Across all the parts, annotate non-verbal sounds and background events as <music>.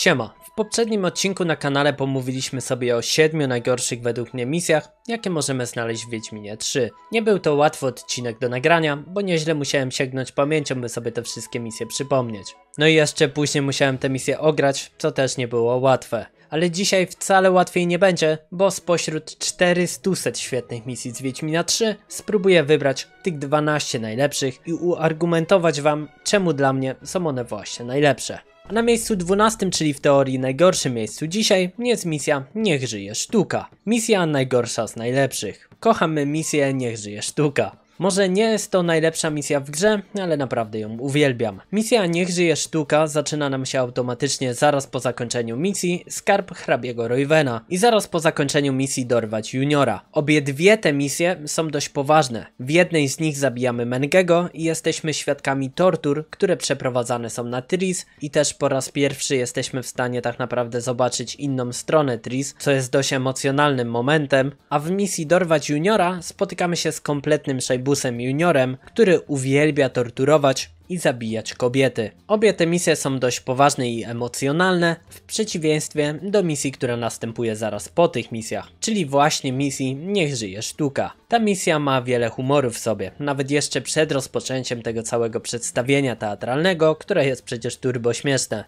Siema, w poprzednim odcinku na kanale pomówiliśmy sobie o 7 najgorszych według mnie misjach, jakie możemy znaleźć w Wiedźminie 3. Nie był to łatwy odcinek do nagrania, bo nieźle musiałem sięgnąć pamięcią, by sobie te wszystkie misje przypomnieć. No i jeszcze później musiałem te misje ograć, co też nie było łatwe. Ale dzisiaj wcale łatwiej nie będzie, bo spośród 400 świetnych misji z Wiedźmina 3 spróbuję wybrać tych 12 najlepszych i uargumentować wam, czemu dla mnie są one właśnie najlepsze na miejscu 12, czyli w teorii najgorszym miejscu dzisiaj, jest misja Niech żyje sztuka. Misja najgorsza z najlepszych. Kochamy misję Niech żyje sztuka. Może nie jest to najlepsza misja w grze, ale naprawdę ją uwielbiam. Misja Niech żyje sztuka zaczyna nam się automatycznie zaraz po zakończeniu misji Skarb hrabiego Royvena i zaraz po zakończeniu misji Dorwać Juniora. Obie dwie te misje są dość poważne. W jednej z nich zabijamy Mengego i jesteśmy świadkami tortur, które przeprowadzane są na Tris i też po raz pierwszy jesteśmy w stanie tak naprawdę zobaczyć inną stronę Tris, co jest dość emocjonalnym momentem, a w misji Dorwać Juniora spotykamy się z kompletnym szejbunem Phoebusem Juniorem, który uwielbia torturować i zabijać kobiety. Obie te misje są dość poważne i emocjonalne, w przeciwieństwie do misji, która następuje zaraz po tych misjach, czyli właśnie misji Niech żyje sztuka. Ta misja ma wiele humoru w sobie, nawet jeszcze przed rozpoczęciem tego całego przedstawienia teatralnego, które jest przecież turbo śmieszne.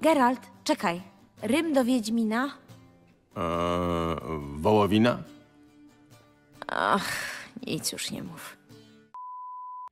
Geralt, czekaj. Rym do Wiedźmina? Eee, wołowina? Ach... I cóż nie mów.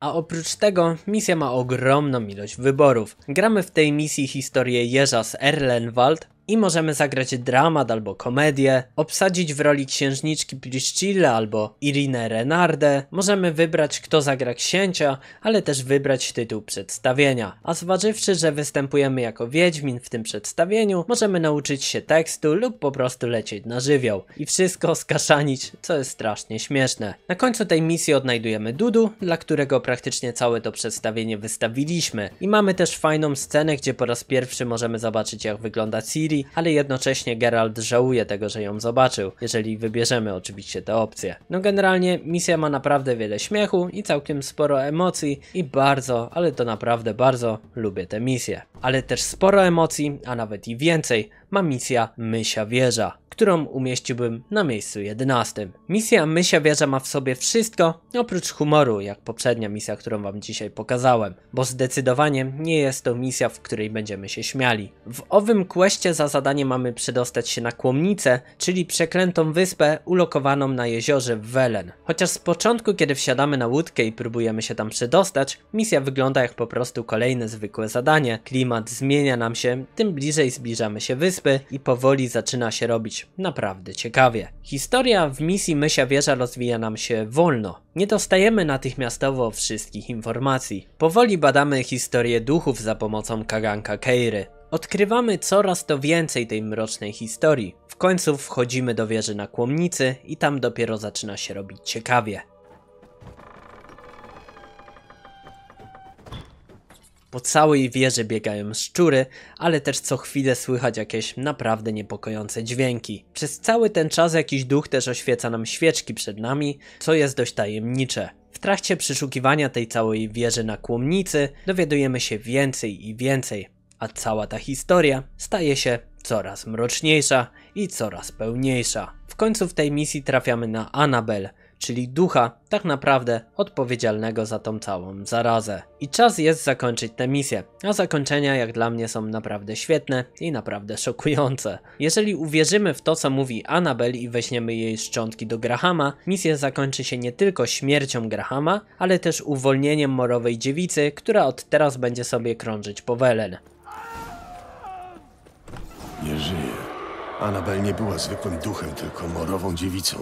A oprócz tego misja ma ogromną ilość wyborów. Gramy w tej misji historię Jerza z Erlenwald, i możemy zagrać dramat albo komedię, obsadzić w roli księżniczki Priscilla albo Irinę Renardę, możemy wybrać kto zagra księcia, ale też wybrać tytuł przedstawienia. A zważywszy, że występujemy jako Wiedźmin w tym przedstawieniu, możemy nauczyć się tekstu lub po prostu lecieć na żywioł. I wszystko skaszanić, co jest strasznie śmieszne. Na końcu tej misji odnajdujemy Dudu, dla którego praktycznie całe to przedstawienie wystawiliśmy. I mamy też fajną scenę, gdzie po raz pierwszy możemy zobaczyć jak wygląda Siri ale jednocześnie Geralt żałuje tego, że ją zobaczył, jeżeli wybierzemy oczywiście tę opcję. No generalnie misja ma naprawdę wiele śmiechu i całkiem sporo emocji i bardzo, ale to naprawdę bardzo lubię tę misję. Ale też sporo emocji, a nawet i więcej, ma misja Mysia Wieża którą umieściłbym na miejscu 11. Misja Mysia Wieża ma w sobie wszystko, oprócz humoru, jak poprzednia misja, którą wam dzisiaj pokazałem, bo zdecydowanie nie jest to misja, w której będziemy się śmiali. W owym kwestie za zadanie mamy przedostać się na Kłomnicę, czyli przeklętą wyspę ulokowaną na jeziorze Welen. Chociaż z początku, kiedy wsiadamy na łódkę i próbujemy się tam przedostać, misja wygląda jak po prostu kolejne zwykłe zadanie. Klimat zmienia nam się, tym bliżej zbliżamy się wyspy i powoli zaczyna się robić naprawdę ciekawie. Historia w misji Mysia Wieża rozwija nam się wolno. Nie dostajemy natychmiastowo wszystkich informacji. Powoli badamy historię duchów za pomocą kaganka Keiry. Odkrywamy coraz to więcej tej mrocznej historii. W końcu wchodzimy do wieży na kłomnicy i tam dopiero zaczyna się robić ciekawie. Po całej wieży biegają szczury, ale też co chwilę słychać jakieś naprawdę niepokojące dźwięki. Przez cały ten czas jakiś duch też oświeca nam świeczki przed nami, co jest dość tajemnicze. W trakcie przeszukiwania tej całej wieży na kłomnicy dowiadujemy się więcej i więcej, a cała ta historia staje się coraz mroczniejsza i coraz pełniejsza. W końcu w tej misji trafiamy na Annabel, czyli ducha, tak naprawdę odpowiedzialnego za tą całą zarazę. I czas jest zakończyć tę misję, a zakończenia jak dla mnie są naprawdę świetne i naprawdę szokujące. Jeżeli uwierzymy w to co mówi Annabel i weźmiemy jej szczątki do Grahama, misja zakończy się nie tylko śmiercią Grahama, ale też uwolnieniem morowej dziewicy, która od teraz będzie sobie krążyć po Welen. Nie żyje. Anabel nie była zwykłym duchem, tylko morową dziewicą.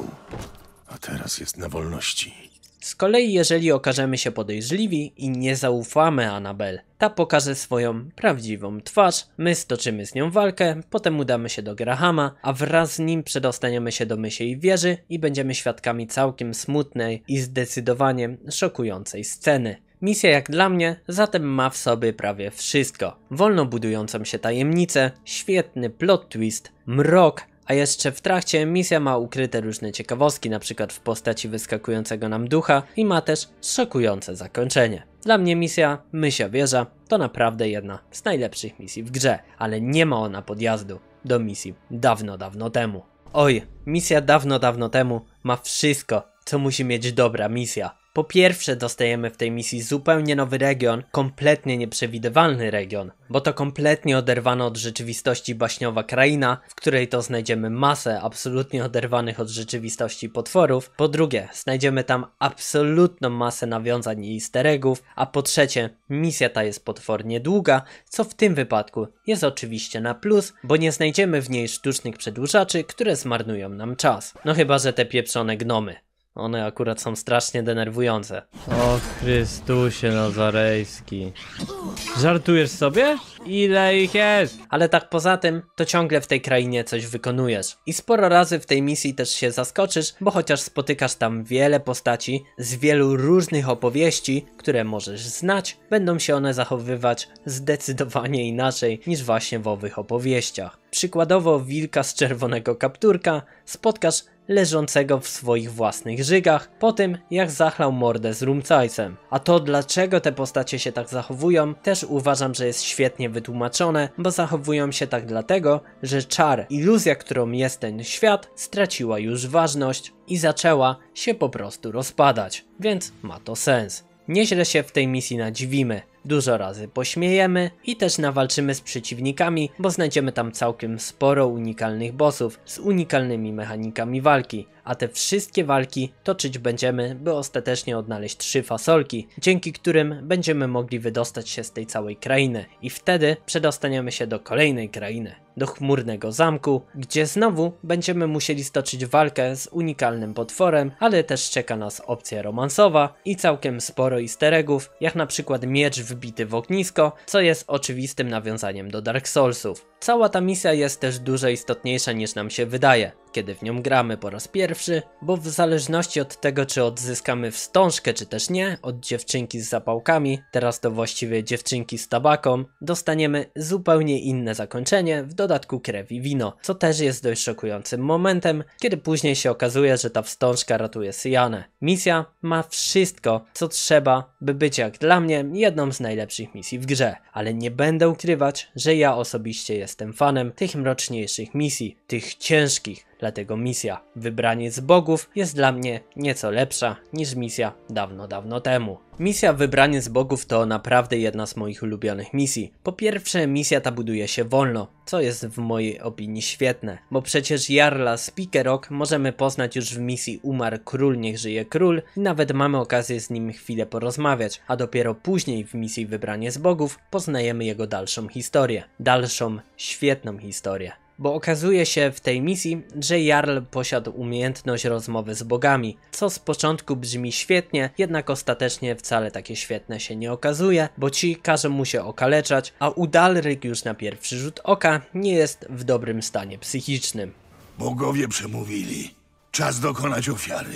Teraz jest na wolności. Z kolei, jeżeli okażemy się podejrzliwi i nie zaufamy Anabel, ta pokaże swoją prawdziwą twarz, my stoczymy z nią walkę, potem udamy się do Grahama, a wraz z nim przedostaniemy się do Mysiej Wieży i będziemy świadkami całkiem smutnej i zdecydowanie szokującej sceny. Misja jak dla mnie zatem ma w sobie prawie wszystko. Wolno budującą się tajemnicę, świetny plot twist, mrok, a jeszcze w trakcie misja ma ukryte różne ciekawostki, np. w postaci wyskakującego nam ducha i ma też szokujące zakończenie. Dla mnie misja Mysia Wieża to naprawdę jedna z najlepszych misji w grze, ale nie ma ona podjazdu do misji dawno, dawno temu. Oj, misja dawno, dawno temu ma wszystko, co musi mieć dobra misja. Po pierwsze, dostajemy w tej misji zupełnie nowy region, kompletnie nieprzewidywalny region, bo to kompletnie oderwana od rzeczywistości baśniowa kraina, w której to znajdziemy masę absolutnie oderwanych od rzeczywistości potworów. Po drugie, znajdziemy tam absolutną masę nawiązań i easter eggów, a po trzecie, misja ta jest potwornie długa, co w tym wypadku jest oczywiście na plus, bo nie znajdziemy w niej sztucznych przedłużaczy, które zmarnują nam czas. No chyba, że te pieprzone gnomy. One akurat są strasznie denerwujące. O Chrystusie Nazarejski. Żartujesz sobie? Ile ich jest? Ale tak poza tym, to ciągle w tej krainie coś wykonujesz. I sporo razy w tej misji też się zaskoczysz, bo chociaż spotykasz tam wiele postaci z wielu różnych opowieści, które możesz znać, będą się one zachowywać zdecydowanie inaczej niż właśnie w owych opowieściach. Przykładowo wilka z czerwonego kapturka spotkasz leżącego w swoich własnych żygach po tym, jak zachlał mordę z rumcajcem. A to dlaczego te postacie się tak zachowują, też uważam, że jest świetnie wytłumaczone, bo zachowują się tak dlatego, że czar, iluzja, którą jest ten świat, straciła już ważność i zaczęła się po prostu rozpadać. Więc ma to sens. Nieźle się w tej misji nadziwimy dużo razy pośmiejemy i też nawalczymy z przeciwnikami, bo znajdziemy tam całkiem sporo unikalnych bossów z unikalnymi mechanikami walki, a te wszystkie walki toczyć będziemy, by ostatecznie odnaleźć trzy fasolki, dzięki którym będziemy mogli wydostać się z tej całej krainy i wtedy przedostaniemy się do kolejnej krainy do chmurnego zamku, gdzie znowu będziemy musieli stoczyć walkę z unikalnym potworem, ale też czeka nas opcja romansowa i całkiem sporo isteregów, jak na przykład miecz wbity w ognisko, co jest oczywistym nawiązaniem do Dark Soulsów. Cała ta misja jest też dużo istotniejsza niż nam się wydaje kiedy w nią gramy po raz pierwszy, bo w zależności od tego, czy odzyskamy wstążkę, czy też nie, od dziewczynki z zapałkami, teraz to właściwie dziewczynki z tabaką, dostaniemy zupełnie inne zakończenie, w dodatku krew i wino, co też jest dość szokującym momentem, kiedy później się okazuje, że ta wstążka ratuje Syjanę. Misja ma wszystko, co trzeba, by być jak dla mnie jedną z najlepszych misji w grze, ale nie będę ukrywać, że ja osobiście jestem fanem tych mroczniejszych misji, tych ciężkich, Dlatego misja Wybraniec Bogów jest dla mnie nieco lepsza niż misja dawno, dawno temu. Misja Wybraniec Bogów to naprawdę jedna z moich ulubionych misji. Po pierwsze, misja ta buduje się wolno, co jest w mojej opinii świetne, bo przecież Jarla z Pikerok możemy poznać już w misji Umar Król, Niech Żyje Król i nawet mamy okazję z nim chwilę porozmawiać, a dopiero później w misji Wybraniec Bogów poznajemy jego dalszą historię. Dalszą, świetną historię bo okazuje się w tej misji, że Jarl posiadł umiejętność rozmowy z bogami, co z początku brzmi świetnie, jednak ostatecznie wcale takie świetne się nie okazuje, bo ci każą mu się okaleczać, a Udalryk już na pierwszy rzut oka nie jest w dobrym stanie psychicznym. Bogowie przemówili. Czas dokonać ofiary.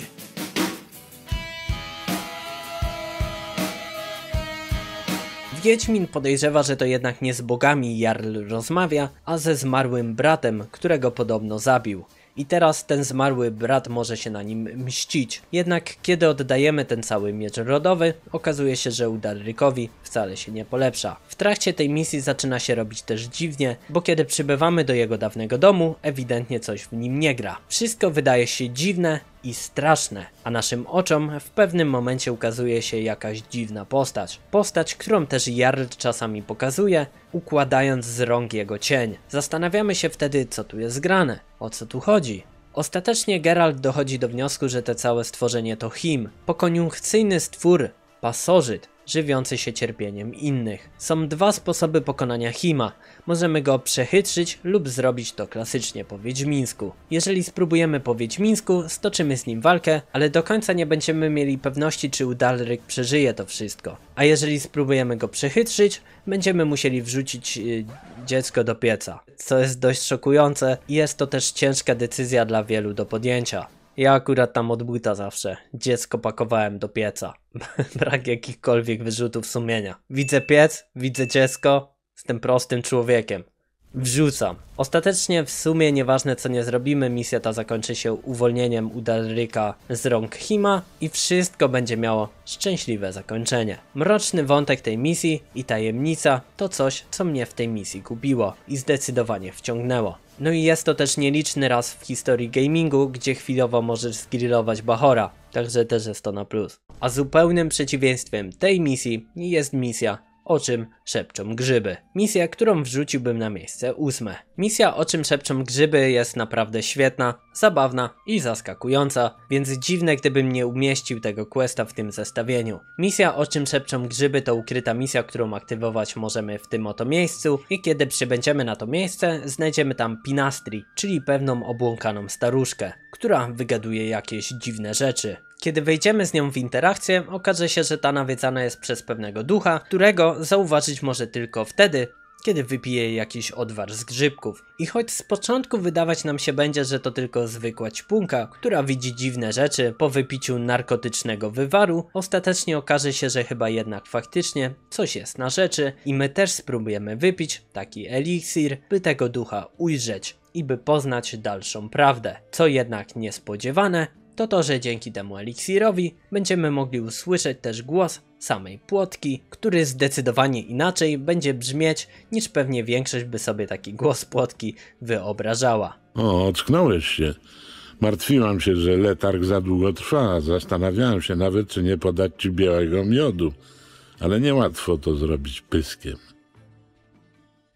Wiedźmin podejrzewa, że to jednak nie z bogami Jarl rozmawia, a ze zmarłym bratem, którego podobno zabił. I teraz ten zmarły brat może się na nim mścić. Jednak kiedy oddajemy ten cały miecz rodowy, okazuje się, że Udarykowi wcale się nie polepsza. W trakcie tej misji zaczyna się robić też dziwnie, bo kiedy przybywamy do jego dawnego domu, ewidentnie coś w nim nie gra. Wszystko wydaje się dziwne, i straszne, a naszym oczom w pewnym momencie ukazuje się jakaś dziwna postać. Postać, którą też Jarl czasami pokazuje, układając z rąk jego cień. Zastanawiamy się wtedy, co tu jest grane, o co tu chodzi. Ostatecznie Geralt dochodzi do wniosku, że te całe stworzenie to Him, pokoniunkcyjny stwór, pasożyt, żywiący się cierpieniem innych. Są dwa sposoby pokonania Hima. Możemy go przechytrzyć lub zrobić to klasycznie po Wiedźmińsku. Jeżeli spróbujemy po Wiedźmińsku, stoczymy z nim walkę, ale do końca nie będziemy mieli pewności, czy Udalryk przeżyje to wszystko. A jeżeli spróbujemy go przechytrzyć, będziemy musieli wrzucić yy, dziecko do pieca, co jest dość szokujące i jest to też ciężka decyzja dla wielu do podjęcia. Ja akurat tam od buta zawsze dziecko pakowałem do pieca. <laughs> Brak jakichkolwiek wyrzutów sumienia. Widzę piec, widzę dziecko, jestem prostym człowiekiem. Wrzucam. Ostatecznie w sumie nieważne co nie zrobimy, misja ta zakończy się uwolnieniem Udaryka z rąk Hima i wszystko będzie miało szczęśliwe zakończenie. Mroczny wątek tej misji i tajemnica to coś, co mnie w tej misji gubiło i zdecydowanie wciągnęło. No i jest to też nieliczny raz w historii gamingu, gdzie chwilowo możesz zgrillować Bahora, także też jest to na plus. A zupełnym przeciwieństwem tej misji jest misja o czym szepczą grzyby. Misja, którą wrzuciłbym na miejsce ósme. Misja O czym szepczą grzyby jest naprawdę świetna, zabawna i zaskakująca, więc dziwne gdybym nie umieścił tego questa w tym zestawieniu. Misja O czym szepczą grzyby to ukryta misja, którą aktywować możemy w tym oto miejscu i kiedy przybędziemy na to miejsce, znajdziemy tam Pinastri, czyli pewną obłąkaną staruszkę, która wygaduje jakieś dziwne rzeczy. Kiedy wejdziemy z nią w interakcję, okaże się, że ta nawiedzana jest przez pewnego ducha, którego zauważyć może tylko wtedy, kiedy wypije jakiś odwar z grzybków. I choć z początku wydawać nam się będzie, że to tylko zwykła ćpunka, która widzi dziwne rzeczy po wypiciu narkotycznego wywaru, ostatecznie okaże się, że chyba jednak faktycznie coś jest na rzeczy i my też spróbujemy wypić taki eliksir, by tego ducha ujrzeć i by poznać dalszą prawdę. Co jednak niespodziewane, to to, że dzięki temu eliksirowi będziemy mogli usłyszeć też głos samej płotki, który zdecydowanie inaczej będzie brzmieć niż pewnie większość by sobie taki głos płotki wyobrażała. O, ocknąłeś się. Martwiłam się, że letarg za długo trwa. Zastanawiałem się nawet, czy nie podać ci białego miodu, ale niełatwo to zrobić pyskiem.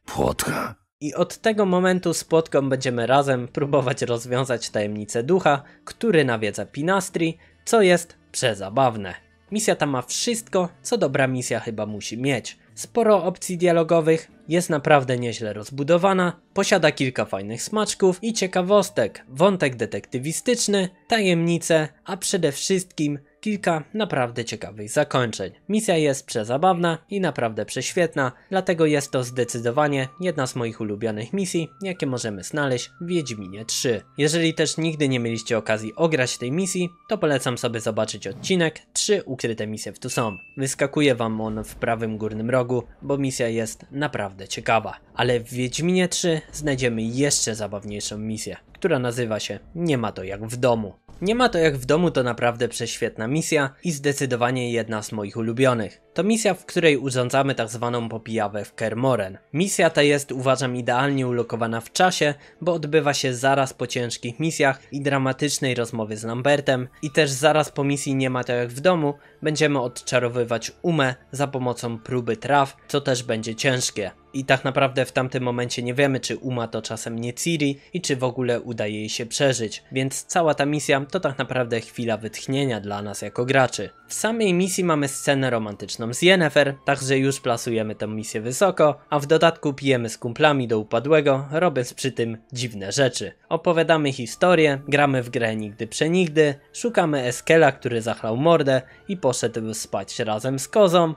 Płotka, i od tego momentu z Podką będziemy razem próbować rozwiązać tajemnicę ducha, który nawiedza Pinastri, co jest przezabawne. Misja ta ma wszystko, co dobra misja chyba musi mieć. Sporo opcji dialogowych, jest naprawdę nieźle rozbudowana, posiada kilka fajnych smaczków i ciekawostek, wątek detektywistyczny, tajemnice, a przede wszystkim kilka naprawdę ciekawych zakończeń. Misja jest przezabawna i naprawdę prześwietna, dlatego jest to zdecydowanie jedna z moich ulubionych misji, jakie możemy znaleźć w Wiedźminie 3. Jeżeli też nigdy nie mieliście okazji ograć tej misji, to polecam sobie zobaczyć odcinek 3 ukryte misje w Tucson. Wyskakuje wam on w prawym górnym rogu, bo misja jest naprawdę naprawdę ciekawa. Ale w Wiedźminie 3 znajdziemy jeszcze zabawniejszą misję, która nazywa się Nie ma to jak w domu. Nie ma to jak w domu to naprawdę prześwietna misja i zdecydowanie jedna z moich ulubionych. To misja, w której urządzamy tak zwaną popijawę w Kermoren. Misja ta jest uważam idealnie ulokowana w czasie, bo odbywa się zaraz po ciężkich misjach i dramatycznej rozmowie z Lambertem i też zaraz po misji Nie ma to jak w domu będziemy odczarowywać Umę za pomocą próby traw, co też będzie ciężkie. I tak naprawdę w tamtym momencie nie wiemy, czy Uma to czasem nie Ciri i czy w ogóle uda jej się przeżyć, więc cała ta misja to tak naprawdę chwila wytchnienia dla nas jako graczy. W samej misji mamy scenę romantyczną z Yennefer, także już plasujemy tę misję wysoko, a w dodatku pijemy z kumplami do upadłego, robiąc przy tym dziwne rzeczy. Opowiadamy historię, gramy w grę nigdy przenigdy, szukamy Eskela, który zachlał mordę i poszedł spać razem z kozą.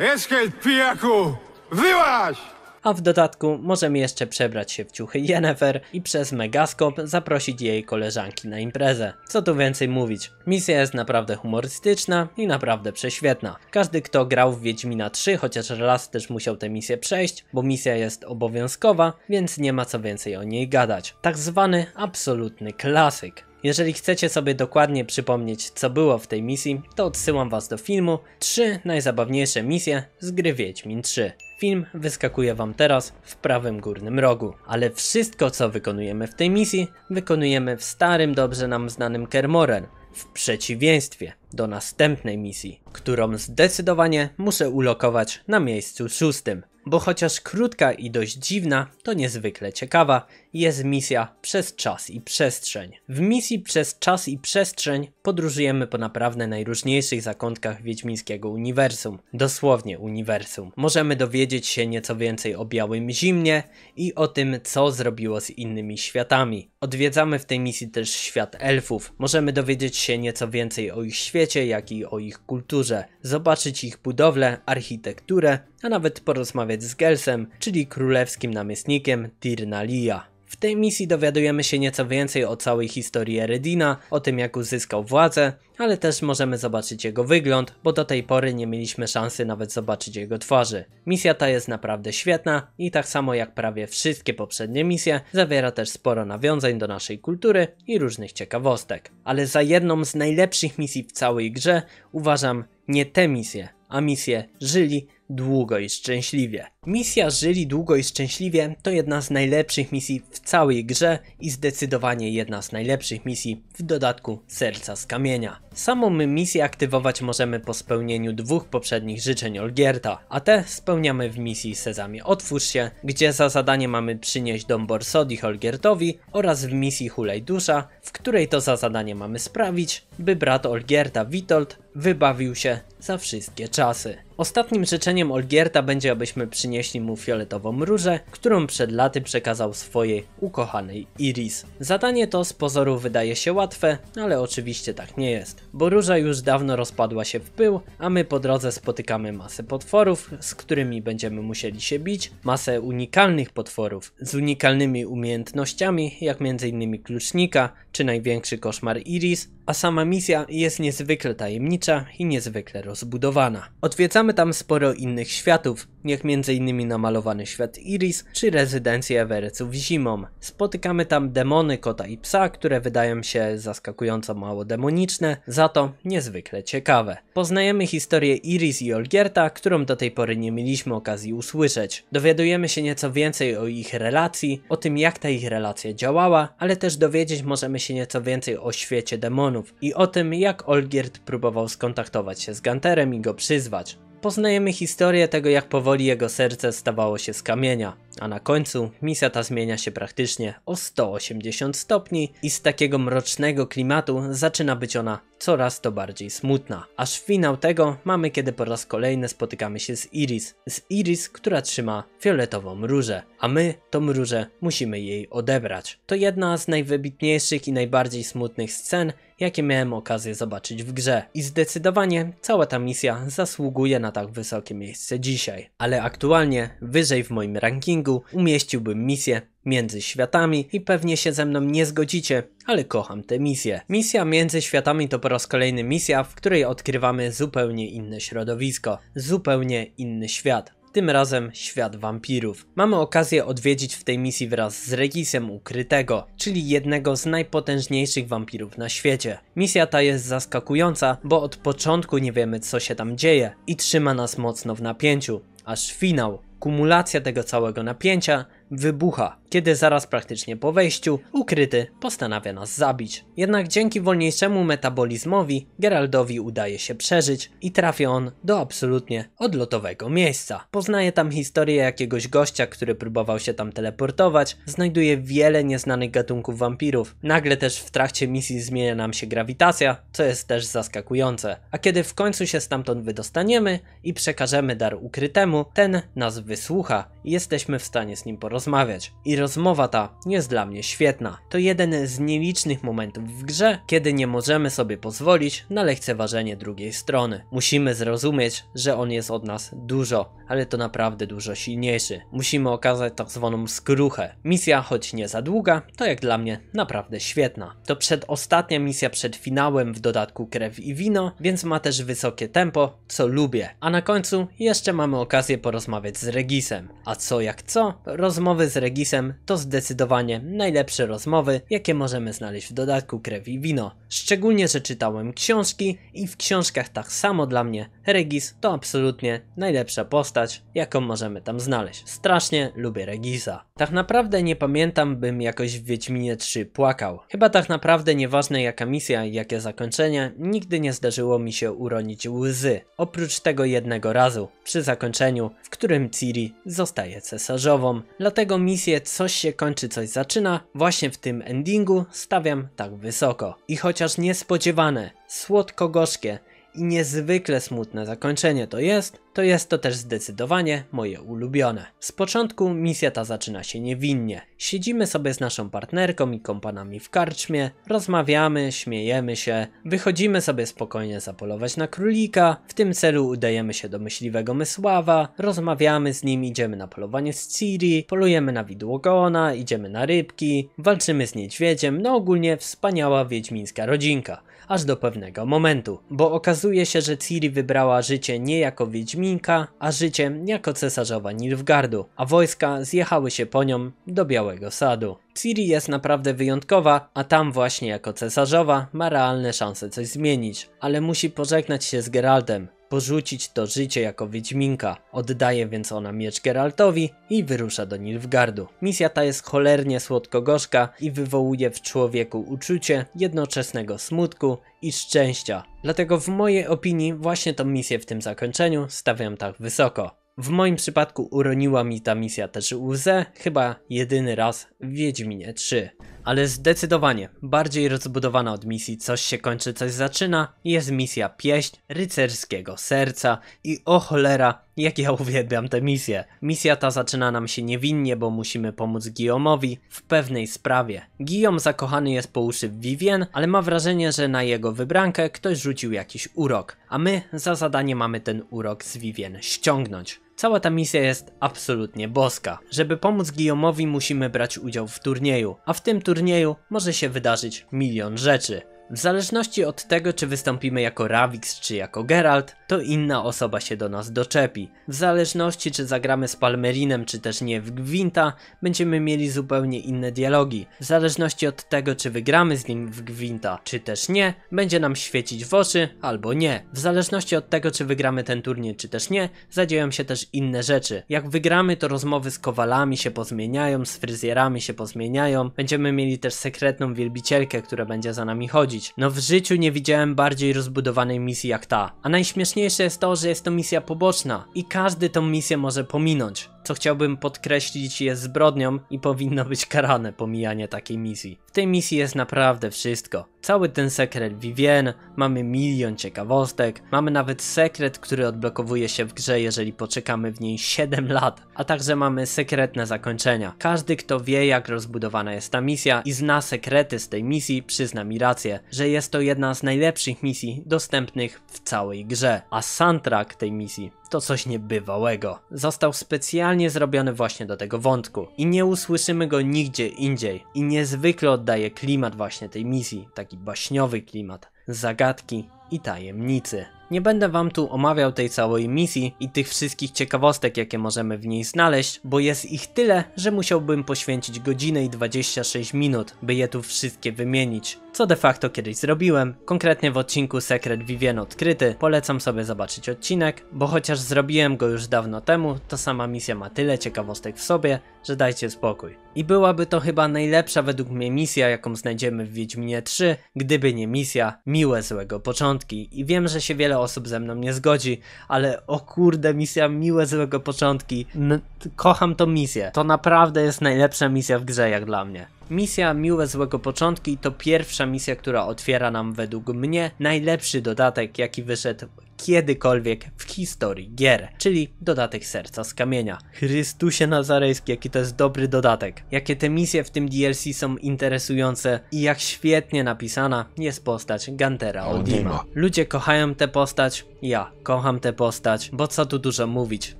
Eskel, pijaku! Wyłaź! a w dodatku możemy jeszcze przebrać się w ciuchy Yennefer i przez megaskop zaprosić jej koleżanki na imprezę. Co tu więcej mówić, misja jest naprawdę humorystyczna i naprawdę prześwietna. Każdy kto grał w Wiedźmina 3, chociaż raz też musiał tę misję przejść, bo misja jest obowiązkowa, więc nie ma co więcej o niej gadać. Tak zwany absolutny klasyk. Jeżeli chcecie sobie dokładnie przypomnieć, co było w tej misji, to odsyłam was do filmu 3 najzabawniejsze misje z gry Wiedźmin 3. Film wyskakuje wam teraz w prawym górnym rogu, ale wszystko co wykonujemy w tej misji, wykonujemy w starym, dobrze nam znanym Kermoren, w przeciwieństwie do następnej misji, którą zdecydowanie muszę ulokować na miejscu szóstym. Bo chociaż krótka i dość dziwna, to niezwykle ciekawa jest misja przez czas i przestrzeń. W misji przez czas i przestrzeń podróżujemy po naprawdę najróżniejszych zakątkach wiedźmińskiego uniwersum, dosłownie uniwersum. Możemy dowiedzieć się nieco więcej o Białym Zimnie i o tym, co zrobiło z innymi światami. Odwiedzamy w tej misji też świat elfów, możemy dowiedzieć się nieco więcej o ich świecie, jak i o ich kulturze, zobaczyć ich budowlę, architekturę, a nawet porozmawiać z Gelsem, czyli królewskim namiestnikiem Tirnalia. W tej misji dowiadujemy się nieco więcej o całej historii Eredina, o tym jak uzyskał władzę, ale też możemy zobaczyć jego wygląd, bo do tej pory nie mieliśmy szansy nawet zobaczyć jego twarzy. Misja ta jest naprawdę świetna i tak samo jak prawie wszystkie poprzednie misje, zawiera też sporo nawiązań do naszej kultury i różnych ciekawostek. Ale za jedną z najlepszych misji w całej grze uważam nie te misje, a misję Żyli długo i szczęśliwie. Misja Żyli długo i szczęśliwie to jedna z najlepszych misji w całej grze i zdecydowanie jedna z najlepszych misji w dodatku Serca z Kamienia. Samą misję aktywować możemy po spełnieniu dwóch poprzednich życzeń Olgierta, a te spełniamy w misji Sezamie Otwórz się, gdzie za zadanie mamy przynieść dom Borsodich Olgiertowi oraz w misji Hulej Dusza, w której to za zadanie mamy sprawić, by brat Olgierta Witold wybawił się za wszystkie czasy. Ostatnim życzeniem Olgierta będzie, abyśmy przynieśli mu fioletową różę, którą przed laty przekazał swojej ukochanej Iris. Zadanie to z pozoru wydaje się łatwe, ale oczywiście tak nie jest, bo róża już dawno rozpadła się w pył, a my po drodze spotykamy masę potworów, z którymi będziemy musieli się bić, masę unikalnych potworów z unikalnymi umiejętnościami, jak m.in. klucznika, czy największy koszmar Iris, a sama misja jest niezwykle tajemnicza i niezwykle rozbudowana. Odwiedzamy tam sporo innych światów, niech m.in. namalowany świat Iris czy rezydencję Everettów zimą. Spotykamy tam demony kota i psa, które wydają się zaskakująco mało demoniczne, za to niezwykle ciekawe. Poznajemy historię Iris i Olgierta, którą do tej pory nie mieliśmy okazji usłyszeć. Dowiadujemy się nieco więcej o ich relacji, o tym jak ta ich relacja działała, ale też dowiedzieć możemy się nieco więcej o świecie demonów i o tym jak Olgierd próbował skontaktować się z Ganterem i go przyzwać poznajemy historię tego, jak powoli jego serce stawało się z kamienia a na końcu misja ta zmienia się praktycznie o 180 stopni i z takiego mrocznego klimatu zaczyna być ona coraz to bardziej smutna. Aż finał tego mamy, kiedy po raz kolejny spotykamy się z Iris. Z Iris, która trzyma fioletową różę, a my tą różę musimy jej odebrać. To jedna z najwybitniejszych i najbardziej smutnych scen, jakie miałem okazję zobaczyć w grze. I zdecydowanie cała ta misja zasługuje na tak wysokie miejsce dzisiaj. Ale aktualnie, wyżej w moim rankingu, rankingu umieściłbym misję między światami i pewnie się ze mną nie zgodzicie, ale kocham tę misję. Misja między światami to po raz kolejny misja, w której odkrywamy zupełnie inne środowisko, zupełnie inny świat tym razem świat wampirów. Mamy okazję odwiedzić w tej misji wraz z Regisem Ukrytego, czyli jednego z najpotężniejszych wampirów na świecie. Misja ta jest zaskakująca, bo od początku nie wiemy co się tam dzieje i trzyma nas mocno w napięciu, aż finał, kumulacja tego całego napięcia wybucha, kiedy zaraz praktycznie po wejściu ukryty postanawia nas zabić. Jednak dzięki wolniejszemu metabolizmowi Geraldowi udaje się przeżyć i trafia on do absolutnie odlotowego miejsca. Poznaje tam historię jakiegoś gościa, który próbował się tam teleportować, znajduje wiele nieznanych gatunków wampirów. Nagle też w trakcie misji zmienia nam się grawitacja, co jest też zaskakujące. A kiedy w końcu się stamtąd wydostaniemy i przekażemy dar ukrytemu, ten nas wysłucha i jesteśmy w stanie z nim porozmawiać rozmawiać. I rozmowa ta jest dla mnie świetna. To jeden z nielicznych momentów w grze, kiedy nie możemy sobie pozwolić na lekceważenie drugiej strony. Musimy zrozumieć, że on jest od nas dużo, ale to naprawdę dużo silniejszy. Musimy okazać tak zwaną skruchę. Misja, choć nie za długa, to jak dla mnie naprawdę świetna. To przedostatnia misja przed finałem, w dodatku krew i wino, więc ma też wysokie tempo, co lubię. A na końcu jeszcze mamy okazję porozmawiać z Regisem. A co jak co? Rozmawiamy rozmowy z Regisem to zdecydowanie najlepsze rozmowy, jakie możemy znaleźć w dodatku Krew i Wino. Szczególnie, że czytałem książki i w książkach tak samo dla mnie Regis to absolutnie najlepsza postać, jaką możemy tam znaleźć. Strasznie lubię Regisa. Tak naprawdę nie pamiętam, bym jakoś w Wiedźminie 3 płakał. Chyba tak naprawdę nieważne jaka misja i jakie zakończenie, nigdy nie zdarzyło mi się uronić łzy. Oprócz tego jednego razu, przy zakończeniu, w którym Ciri zostaje cesarzową. Dlatego misję coś się kończy, coś zaczyna, właśnie w tym endingu stawiam tak wysoko. I chociaż niespodziewane, słodko-gorzkie, i niezwykle smutne zakończenie to jest, to jest to też zdecydowanie moje ulubione. Z początku misja ta zaczyna się niewinnie. Siedzimy sobie z naszą partnerką i kompanami w karczmie, rozmawiamy, śmiejemy się, wychodzimy sobie spokojnie zapolować na królika, w tym celu udajemy się do myśliwego Mysława, rozmawiamy z nim, idziemy na polowanie z Ciri, polujemy na widłogona, idziemy na rybki, walczymy z niedźwiedziem, no ogólnie wspaniała wiedźmińska rodzinka aż do pewnego momentu, bo okazuje się, że Ciri wybrała życie nie jako Wiedźminka, a życie jako cesarzowa Nilfgardu, a wojska zjechały się po nią do Białego Sadu. Ciri jest naprawdę wyjątkowa, a tam właśnie jako cesarzowa ma realne szanse coś zmienić, ale musi pożegnać się z Geraldem, porzucić to życie jako Wiedźminka. Oddaje więc ona miecz Geraltowi i wyrusza do Nilfgardu. Misja ta jest cholernie słodko-gorzka i wywołuje w człowieku uczucie jednoczesnego smutku i szczęścia. Dlatego w mojej opinii właśnie tą misję w tym zakończeniu stawiam tak wysoko. W moim przypadku uroniła mi ta misja też łzę, chyba jedyny raz w Wiedźminie 3. Ale zdecydowanie bardziej rozbudowana od misji Coś się kończy, coś zaczyna jest misja Pieśń Rycerskiego Serca i o cholera jak ja uwielbiam tę misję. Misja ta zaczyna nam się niewinnie, bo musimy pomóc Guillaume'owi w pewnej sprawie. Guillaume zakochany jest po uszy w Vivien, ale ma wrażenie, że na jego wybrankę ktoś rzucił jakiś urok, a my za zadanie mamy ten urok z Vivien ściągnąć. Cała ta misja jest absolutnie boska. Żeby pomóc Guillaume'owi musimy brać udział w turnieju, a w tym turnieju może się wydarzyć milion rzeczy. W zależności od tego, czy wystąpimy jako Ravix czy jako Geralt, to inna osoba się do nas doczepi. W zależności, czy zagramy z Palmerinem, czy też nie w Gwinta, będziemy mieli zupełnie inne dialogi. W zależności od tego, czy wygramy z nim w Gwinta, czy też nie, będzie nam świecić w oczy albo nie. W zależności od tego, czy wygramy ten turniej, czy też nie, zadzieją się też inne rzeczy. Jak wygramy, to rozmowy z kowalami się pozmieniają, z fryzjerami się pozmieniają, będziemy mieli też sekretną wielbicielkę, która będzie za nami chodzić chodzić. No w życiu nie widziałem bardziej rozbudowanej misji jak ta. A najśmieszniejsze jest to, że jest to misja poboczna i każdy tą misję może pominąć co chciałbym podkreślić jest zbrodnią i powinno być karane pomijanie takiej misji. W tej misji jest naprawdę wszystko. Cały ten sekret Vivienne, mamy milion ciekawostek, mamy nawet sekret, który odblokowuje się w grze, jeżeli poczekamy w niej 7 lat, a także mamy sekretne zakończenia. Każdy, kto wie jak rozbudowana jest ta misja i zna sekrety z tej misji, przyzna mi rację, że jest to jedna z najlepszych misji dostępnych w całej grze. A soundtrack tej misji to coś niebywałego. Został specjalnie zrobiony właśnie do tego wątku i nie usłyszymy go nigdzie indziej. I niezwykle oddaje klimat właśnie tej misji, taki baśniowy klimat, zagadki i tajemnicy. Nie będę wam tu omawiał tej całej misji i tych wszystkich ciekawostek jakie możemy w niej znaleźć, bo jest ich tyle, że musiałbym poświęcić godzinę i 26 minut, by je tu wszystkie wymienić. Co de facto kiedyś zrobiłem, konkretnie w odcinku Sekret Vivien odkryty, polecam sobie zobaczyć odcinek, bo chociaż zrobiłem go już dawno temu, to sama misja ma tyle ciekawostek w sobie, że dajcie spokój. I byłaby to chyba najlepsza według mnie misja, jaką znajdziemy w Wiedźminie 3, gdyby nie misja Miłe Złego Początki. I wiem, że się wiele osób ze mną nie zgodzi, ale o kurde, misja Miłe Złego Początki. N kocham tą misję. To naprawdę jest najlepsza misja w grze, jak dla mnie. Misja Miłe Złego Początki to pierwsza misja, która otwiera nam według mnie najlepszy dodatek, jaki wyszedł kiedykolwiek w historii gier, czyli dodatek Serca z Kamienia. Chrystusie Nazarejski, jaki to jest dobry dodatek. Jakie te misje w tym DLC są interesujące i jak świetnie napisana jest postać Gantera Odima. Ludzie kochają tę postać, ja kocham tę postać, bo co tu dużo mówić,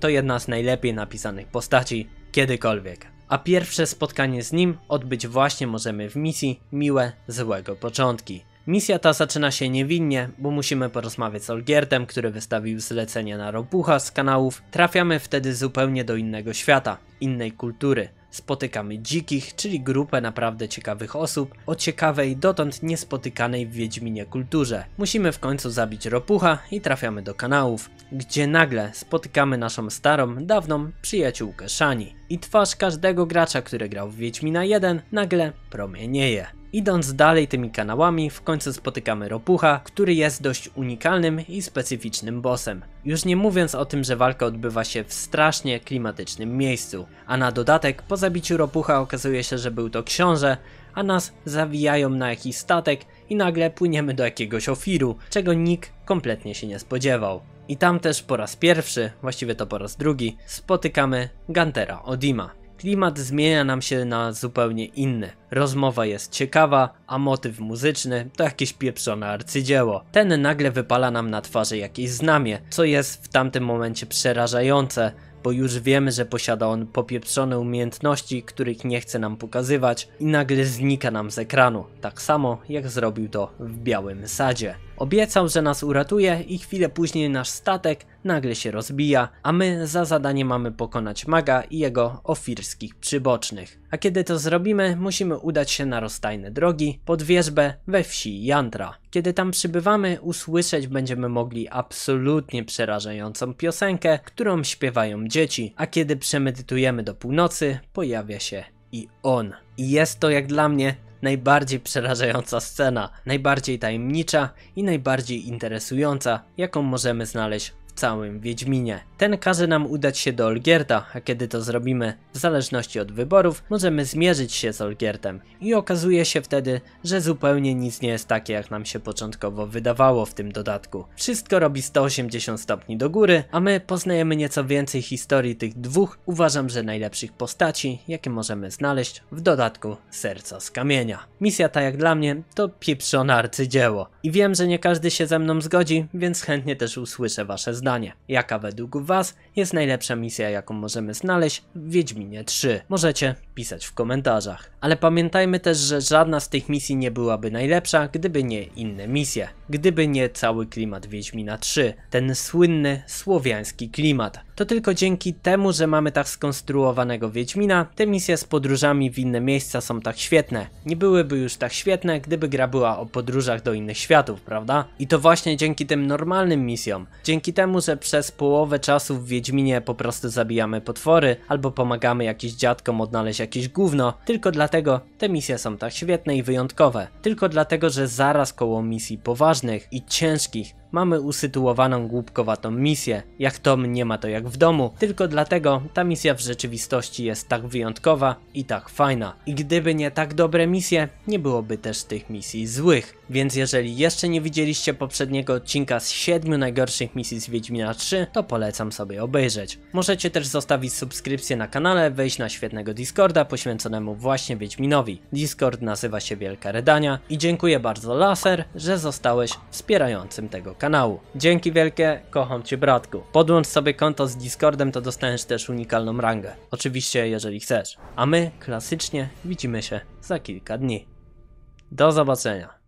to jedna z najlepiej napisanych postaci kiedykolwiek a pierwsze spotkanie z nim odbyć właśnie możemy w misji Miłe Złego Początki. Misja ta zaczyna się niewinnie, bo musimy porozmawiać z Olgiertem, który wystawił zlecenie na robucha z kanałów. Trafiamy wtedy zupełnie do innego świata, innej kultury. Spotykamy dzikich, czyli grupę naprawdę ciekawych osób o ciekawej, dotąd niespotykanej w Wiedźminie kulturze. Musimy w końcu zabić ropucha i trafiamy do kanałów, gdzie nagle spotykamy naszą starą, dawną przyjaciółkę Shani. I twarz każdego gracza, który grał w Wiedźmina 1 nagle promienieje. Idąc dalej tymi kanałami, w końcu spotykamy Ropucha, który jest dość unikalnym i specyficznym bossem. Już nie mówiąc o tym, że walka odbywa się w strasznie klimatycznym miejscu. A na dodatek, po zabiciu Ropucha okazuje się, że był to książę, a nas zawijają na jakiś statek i nagle płyniemy do jakiegoś ofiru, czego nikt kompletnie się nie spodziewał. I tam też po raz pierwszy, właściwie to po raz drugi, spotykamy Gantera Odima klimat zmienia nam się na zupełnie inny. Rozmowa jest ciekawa, a motyw muzyczny to jakieś pieprzone arcydzieło. Ten nagle wypala nam na twarzy jakieś znamie, co jest w tamtym momencie przerażające, bo już wiemy, że posiada on popieprzone umiejętności, których nie chce nam pokazywać i nagle znika nam z ekranu, tak samo jak zrobił to w Białym Sadzie. Obiecał, że nas uratuje i chwilę później nasz statek nagle się rozbija, a my za zadanie mamy pokonać maga i jego ofirskich przybocznych. A kiedy to zrobimy, musimy udać się na rozstajne drogi pod wierzbę we wsi Jantra. Kiedy tam przybywamy, usłyszeć będziemy mogli absolutnie przerażającą piosenkę, którą śpiewają dzieci, a kiedy przemedytujemy do północy, pojawia się i on. I jest to jak dla mnie najbardziej przerażająca scena, najbardziej tajemnicza i najbardziej interesująca, jaką możemy znaleźć całym Wiedźminie. Ten każe nam udać się do Olgierda, a kiedy to zrobimy, w zależności od wyborów, możemy zmierzyć się z Olgiertem. I okazuje się wtedy, że zupełnie nic nie jest takie, jak nam się początkowo wydawało w tym dodatku. Wszystko robi 180 stopni do góry, a my poznajemy nieco więcej historii tych dwóch, uważam, że najlepszych postaci, jakie możemy znaleźć w dodatku Serca z Kamienia. Misja ta jak dla mnie to pieprzone arcydzieło. I wiem, że nie każdy się ze mną zgodzi, więc chętnie też usłyszę wasze zdanie zdanie. Jaka według Was jest najlepsza misja, jaką możemy znaleźć w Wiedźminie 3? Możecie pisać w komentarzach. Ale pamiętajmy też, że żadna z tych misji nie byłaby najlepsza, gdyby nie inne misje. Gdyby nie cały klimat Wiedźmina 3. Ten słynny słowiański klimat. To tylko dzięki temu, że mamy tak skonstruowanego Wiedźmina, te misje z podróżami w inne miejsca są tak świetne. Nie byłyby już tak świetne, gdyby gra była o podróżach do innych światów, prawda? I to właśnie dzięki tym normalnym misjom, dzięki temu, temu, że przez połowę czasu w Wiedźminie po prostu zabijamy potwory, albo pomagamy jakiś dziadkom odnaleźć jakieś gówno, tylko dlatego te misje są tak świetne i wyjątkowe. Tylko dlatego, że zaraz koło misji poważnych i ciężkich mamy usytuowaną głupkowatą misję. Jak Tom nie ma to jak w domu, tylko dlatego ta misja w rzeczywistości jest tak wyjątkowa i tak fajna. I gdyby nie tak dobre misje, nie byłoby też tych misji złych. Więc jeżeli jeszcze nie widzieliście poprzedniego odcinka z 7 najgorszych misji z Wiedźmina, Wiedźmina 3, to polecam sobie obejrzeć. Możecie też zostawić subskrypcję na kanale, wejść na świetnego Discorda poświęconemu właśnie Wiedźminowi. Discord nazywa się Wielka Redania i dziękuję bardzo Laser, że zostałeś wspierającym tego kanału. Dzięki wielkie, kocham cię bratku. Podłącz sobie konto z Discordem, to dostaniesz też unikalną rangę. Oczywiście, jeżeli chcesz. A my, klasycznie, widzimy się za kilka dni. Do zobaczenia.